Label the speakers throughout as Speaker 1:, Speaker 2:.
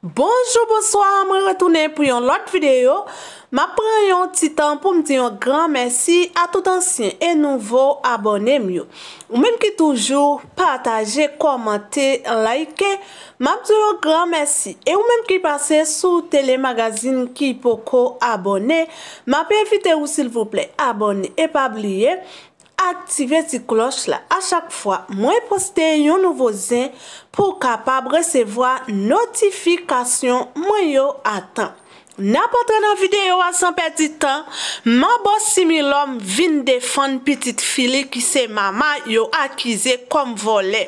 Speaker 1: Bonjou, bonsoir, mwen retounen pou yon lot videyo. Ma pren yon titan pou mwen diyon gran mersi a tout ansyen e nouvo abonem yo. Ou menm ki toujou pataje, komante, laike, ma mwen diyon gran mersi. E ou menm ki pase sou telemagazin ki poko abonem, ma pe evite ou silvouple abonem e pa bliye. aktive ti kloch la. A chak fwa, mwen poste yon nouvo zin pou kapab resevoa notifikasyon mwen yo atan. Na potre nan videyo a san peti tan, mwen bo similom vin defan pitit fili ki se mama yo akize kom vole.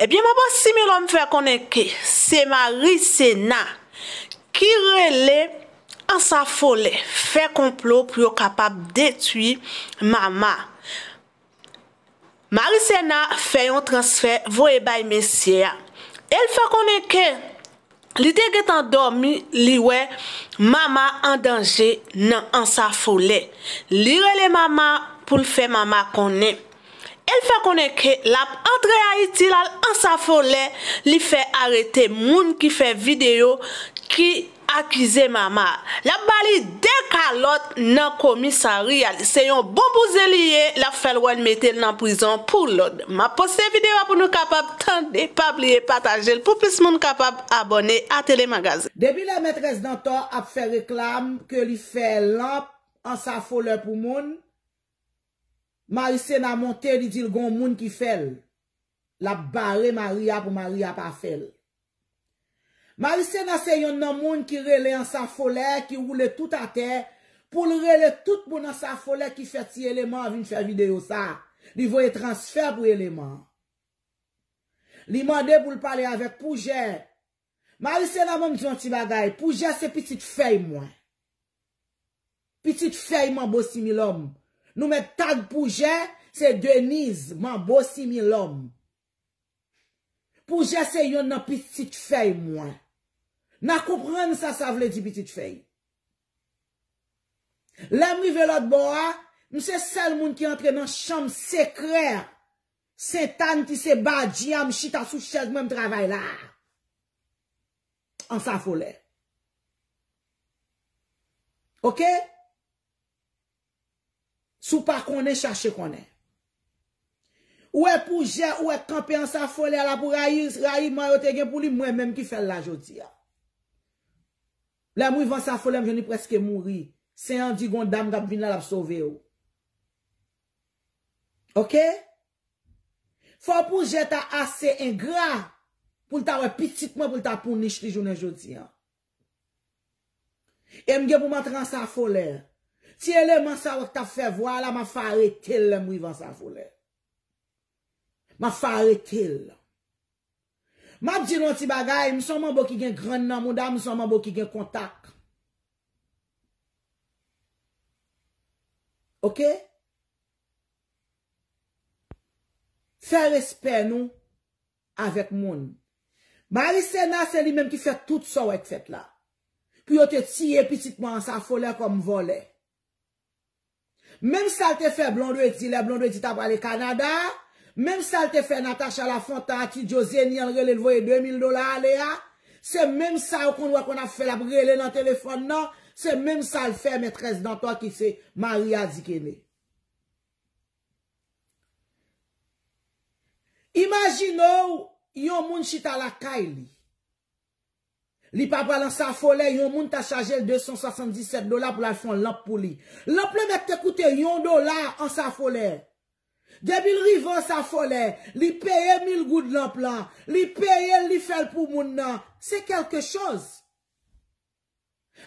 Speaker 1: Ebyen mwen bo similom fe konenke, se mari se nan ki rele ansafole fe komplop yo kapab detui mama. Marisena fè yon transfer vo e bay mesye ya. El fè konen ke, li te get an dormi, li we mama an danje nan ansafole. Li rele mama pou l fè mama konen. El fè konen ke, lap andre a iti lal ansafole, li fè arete moun ki fè video ki... Akwize mama, la bali dek a lot nan komisa riyal. Se yon bon pouze liye, la fel wèl metel nan pouzon pou lot. Ma poste videwa pou nou kapap tande, pa plie pataje, l pou plus moun kapap abone a telemagazin.
Speaker 2: Depi la mètrez nantò ap fè reklam ke li fè lop ansafo lè pou moun, ma isè nan montè di dil gon moun ki fèl. La bare ma ria pou ma ria pa fèl. Marise nan se yon nan moun ki rele yon san folè, ki ou le tout a te, pou le rele tout moun nan san folè, ki fè ti eleman avin fè videyo sa, li voye transfer pou eleman. Li mande pou l'pale avè pou jè. Marise nan moun di yon ti bagay, pou jè se pitit fèy mwen. Pitit fèy mwen bo simil om. Nou mè tag pou jè, se geniz mwen bo simil om. Pou jè se yon nan pitit fèy mwen. Na koupren nou sa sa vle di biti di fey. La mri velot bo a, nou se sel moun ki antre nan chanm sekre. Se tan ti se badi a, mchita sou chelk menm travay la. An sa folè. Ok? Sou pa konè, chache konè. Ou e pou jè, ou e kampè an sa folè la pou rayi, rayi mayote gen pou li mwen menm ki fel la jodi a. La mou yvan sa folèm oh. jouni preske mouri. Se yon di gondam gap vin la la psove yo. Ok? Fò pou jè ta ase ingra pou lta wè pitit mò pou lta pouni chli jounen jodi an. E mge pou man tran sa folè. Tiye lè man sa wòk ta fè vwa la man farè tel la mou yvan sa folè. Man farè tel la. Mat di nou ti bagay, msouman bo ki gen kren nan moun da, msouman bo ki gen kontak. Ok? Fè respè nou avèk moun. Ma li sè nan sè li menm ki fè tout sa wèk fèt la. Pi yo te tiye pititman sa folè kom volè. Menm sa te fè blondou et zile, blondou et zite ap wale Kanada... Mèm sa l te fè natache la fond ta a ki Djozen yon relè l voye 2000 dola a le a Se mèm sa ou kon wakon a fè la Bire lè nan telefon nan Se mèm sa l fè mètrez dan toa ki se Mariya zikene Imagin ou Yon moun chita la kay li Li papa lan sa folè Yon moun ta chaje l 277 dola Pou la fon l ap pou li L ap le mèk te koute yon dola An sa folè Debil rivan sa folè, li peye mil goud lan plan, li peye li fel pou moun nan, se kelke choz.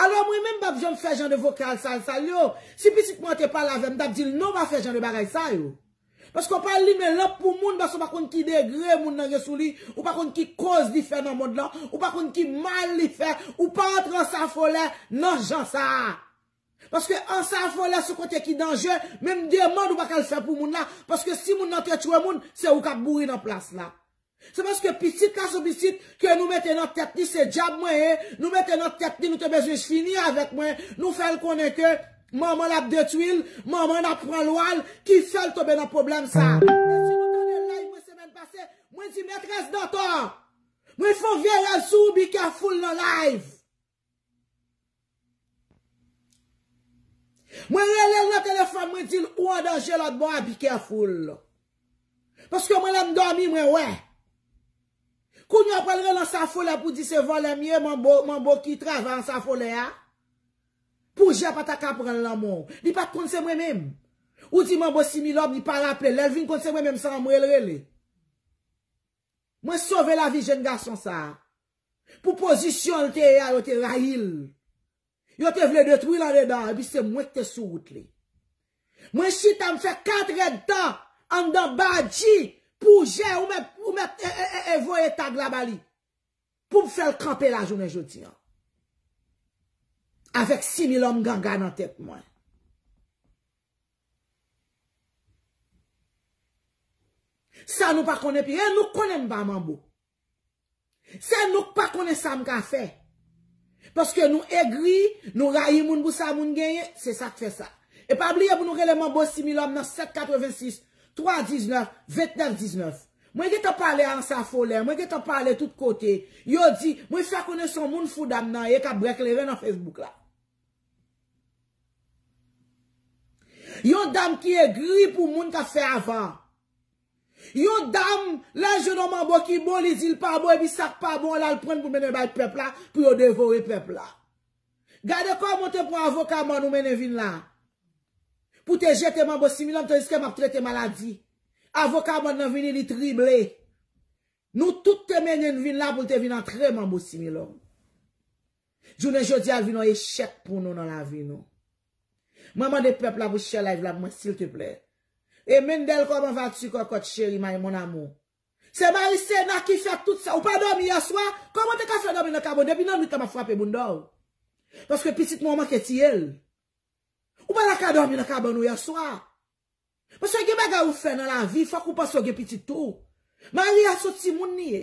Speaker 2: Alo mwen mwen bap jom fe jan de vokal san sal yo, sipisit mwen te palavem, dap di l non bap fe jan de bagay san yo. Pasko pa li men lan pou moun, baso pa kon ki degre moun nan yesou li, ou pa kon ki koz li fen nan mod lan, ou pa kon ki mal li fe, ou pa entran sa folè, nan non, jan sa a. Paske ansan fola sou kote ki danje, men m deman nou bakal se pou moun la, paske si moun nan te twe moun, se ou kap bouri nan plas la. Se paske pisit, kaso pisit, ke nou mette not tet ni se jab mwen, nou mette not tet ni nou te bezwej finye avet mwen, nou fel konen ke, maman ap detwil, maman ap pran lwal, ki fel tobe nan problem sa. Men si nou tanen live ou semen pase, mwen di metres dato, mwen fo vye ral sou bi ke ful nan live. Mwen relè lè lè telefon mwen dil ou an danjè lòt bò a bikè foul. Paske mwen lèm domi mwen wè. Kou nyo apel relè lè sa folè pou di se volè miè mwen bo ki travè an sa folè ya. Pou jè pataka pou ren lè lè moun. Di pat konsè mwen mèm. Ou di mwen bo similòb di pa rappelè. Lèl vin konsè mwen mèm san mwen relè lè. Mwen sove la vi jèn gason sa. Pou posisyon lè te yè lè te rayil. Yo te vle detwil an de dan, epi se mwen te sou wout li. Mwen si ta mwen fè kat red dan, an do badji, pou jè ou mè evoye e, e, e, ta glabali, pou mwen fè l'kampè la jounen jouti an. Awek simi lom ganga nan tep mwen. Sa nou pa konen pi, e nou konen ba mwen bo. Sa nou pa konen sa mwen ka fè. Paske nou e gri, nou rayi moun bousa moun genye, se sak fe sa. E pabliye pou nou releman bo simi lom nan 7.86, 3.19, 29.19. Mwen ge ta pale an sa folen, mwen ge ta pale tout kote. Yo di, mwen fya kone son moun foudan nan, ye ka brekle re nan Facebook la. Yo dam ki e gri pou moun ka fe avan. Yo dam, la jenon man bo ki bo li zil pa bo e bi sak pa bo la l pren pou menen bay pepla pou yo devowe pepla. Gade kon moun te pou avokaman nou menen vin la. Pou te jete man bo similon pou te iske map trete maladi. Avokaman nan vini li trible. Nou tout te menen vin bon, la pou te vinan treman bo similon. Jounen jodi avino e chet pou nou nan avino. Maman de pepla pou chela evla moun sil te plet. E men del kwa mwen vat su kwa kwa cheri may e moun amou. Se mari e se nakifat tout sa. Ou pa dormi yaswa? Kwa mwen te ka sa dormi nan kabon? Depi nan nou ta mwen fwape moun do. Paske pitit moun man keti el. Ou pa la ka dormi nan kabon nou yaswa? Paske gebe ga ou fe nan la vi. Fwa kou pa soge pitit tou. Mari yaswa ti moun ni.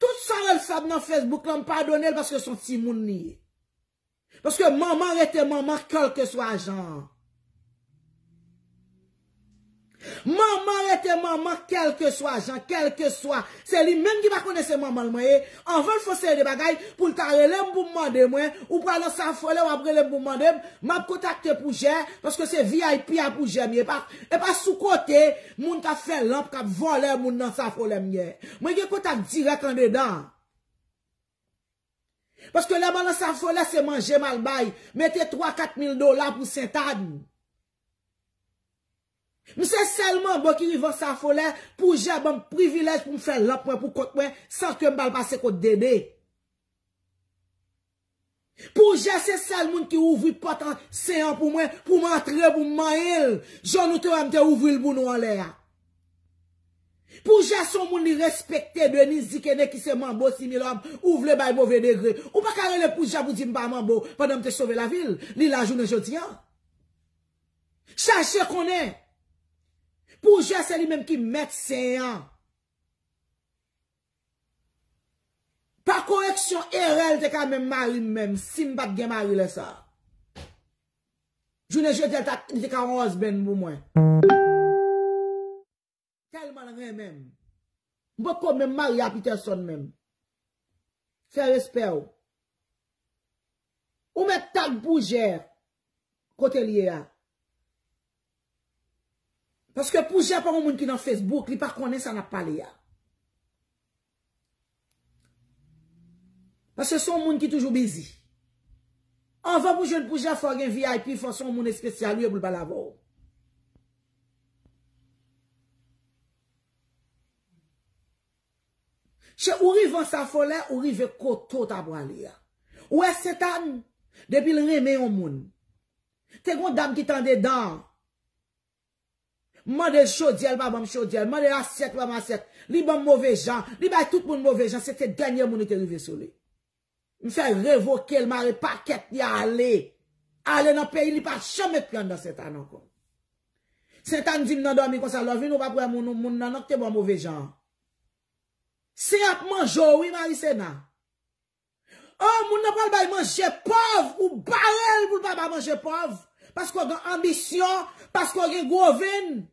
Speaker 2: Tout sa rel sab nan Facebook. Nan mwen pa donel paske son ti moun ni. Paske moun man rete moun man kolke swa jan. Man man ete man man, kelke swa jan, kelke swa, se li menm ki pa kone se man man eh. lman ye, anvan fosey de bagay pou lkare lem pou mwande mwen, ou pranan san folen wapre lem pou mwande mwen, mwap kotak te pou jè, paske se VIP a pou jè mwen, epa sou kote, moun ka fen lan pou ka volen moun nan san folen mwen, eh. mwen ye kotak direk an dedan. Paske lman nan san folen se man jè mal bay, mette 3-4 mil dolan pou sen tan mwen. Mwen se selman bo ki riva sa folè, pou jè bon privilèj pou mwen fè lèpwen pou kote mwen, sanke mbal pasè kote dèdè. Pou jè se selmoun ki ouvri potan seyan pou mwen, pou mwen trebou mwen el, joun ou te wèm te ouvri lbou nou an lè ya. Pou jè son moun li respektè be, ni zikè ne ki se mman bo simi lòm, ouvle bay bo vèdè grè. Ou pa kare le pou jè bou di mba mman bo, pa nan mte sove la vil, ni la joun e jòtia. Chache konè, Bouger se li menm ki met seyan. Pa koreksyon erel te ka menm manli menm. Simbat gen manli le sa. Jounen jete l tak li te ka rouse ben mou mwen. Telman ren menm. Mboko menm manli api terson menm. Se respè ou. Ou menm tak bouger. Kote liye ya. Paske pouje apan ou moun ki nan Facebook, li pa kone san ap pale ya. Paske sou moun ki toujou bezi. An van pouje, pouje fwa gen VIP, fwa sou moun espesyal, li yo boul bala bou. Che ouri van safole, ouri ve koto tabwa li ya. Ou e setan, depil reme ou moun. Te goun dam ki tan dedan. Man de chodiel, pa bom chodiel. Man de asyek, pa bom asyek. Li bom mouve jan. Li bay tout moun mouve jan. Se te genye moun ite rive sou li. Mi fè revoke l mar e paket li a ale. Ale nan peyi li pa chome prean dan setan an kon. Setan di m nan do mi konsa lovin ou pa prean moun nan ak te bom mouve jan. Se ap manjou, oui, ma li sena. An, moun nan pal bay manje pov. Ou barel pou pal bay manje pov. Pas kwa gen ambisyon, pas kwa gen gwovinn.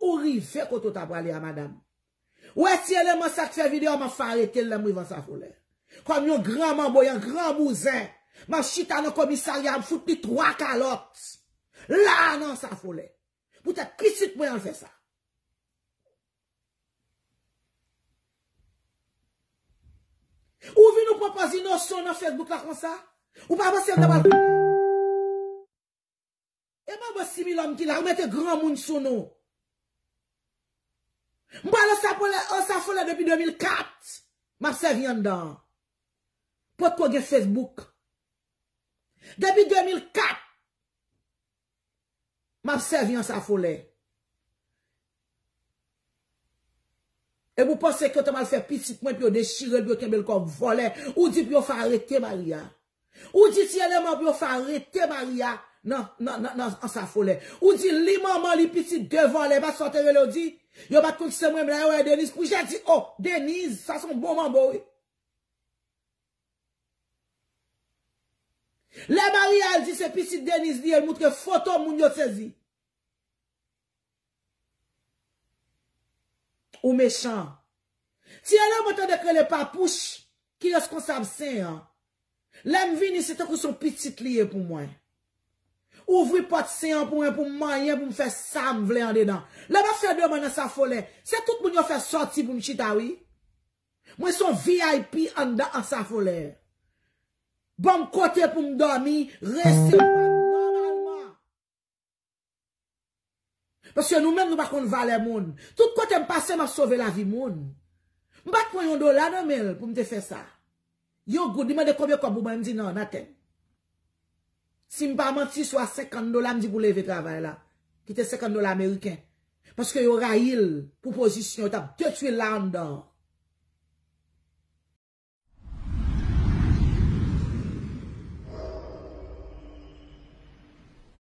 Speaker 2: Ou rive koto tabrali a madame? Ou esyele man sak fe vide ou man fare tel la mou yvan sa foule? Kom yon gran man boyan, gran mouzen, man chita nan komisaryan, foute pi 3 kalot. La nan sa foule. Moute kisit mou yon fe sa. Ou vi nou papazi nou son nan Facebook la kon sa? Ou pa ba se vleman... Eman ba simi lom ki la, ou mette gran moun sou nou? Mwa la sa folè, an sa folè depi 2004, ma se vyan dan. Po tpo gen Facebook. Depi 2004, ma se vyan sa folè. E mw pwose kwen te mal se pisit mwen, pyo dechire, pyo kemel kom volè, ou di pyo farete maryan, ou di siye neman pyo farete maryan, nan, nan, nan, nan, nan sa folen. Ou di li maman li piti devan le, ba sote vel ou di, yo ba kouk se mwen mla yo e Deniz pou jè di, oh, Deniz, sa son bon maman bo. Le mari al di se piti Deniz li, el moutre foto moun yo tèzi. Ou mechan. Si yon lè moutan de kre le papouch, ki lòs kon sab sen, an, lèm vini se te kou son piti tliye pou mwen. Ouvwi pot se an pou mwen pou mwen manye pou mwen fè sam vle an dedan. Le mwen fè dè mwen an sa folè. Se tout mwen yo fè soti pou mwen chita wè. Mwen son VIP an da an sa folè. Bon kote pou mwen dormi. Rese mwen dorman an mwen. Pè se nou men nou mwen kon valè moun. Tout kote mwen pase mwen sove la vi moun. Mwen bak mwen yon do la nan mèl pou mwen te fè sa. Yo goun di mwen de kobye kwa mwen mwen di nan naten. Simpaman ti swa sekando la mdi pou leve travay la. Ki te sekando la Ameriken. Paske yon rayil pou posisyon yo tap de tuye landan.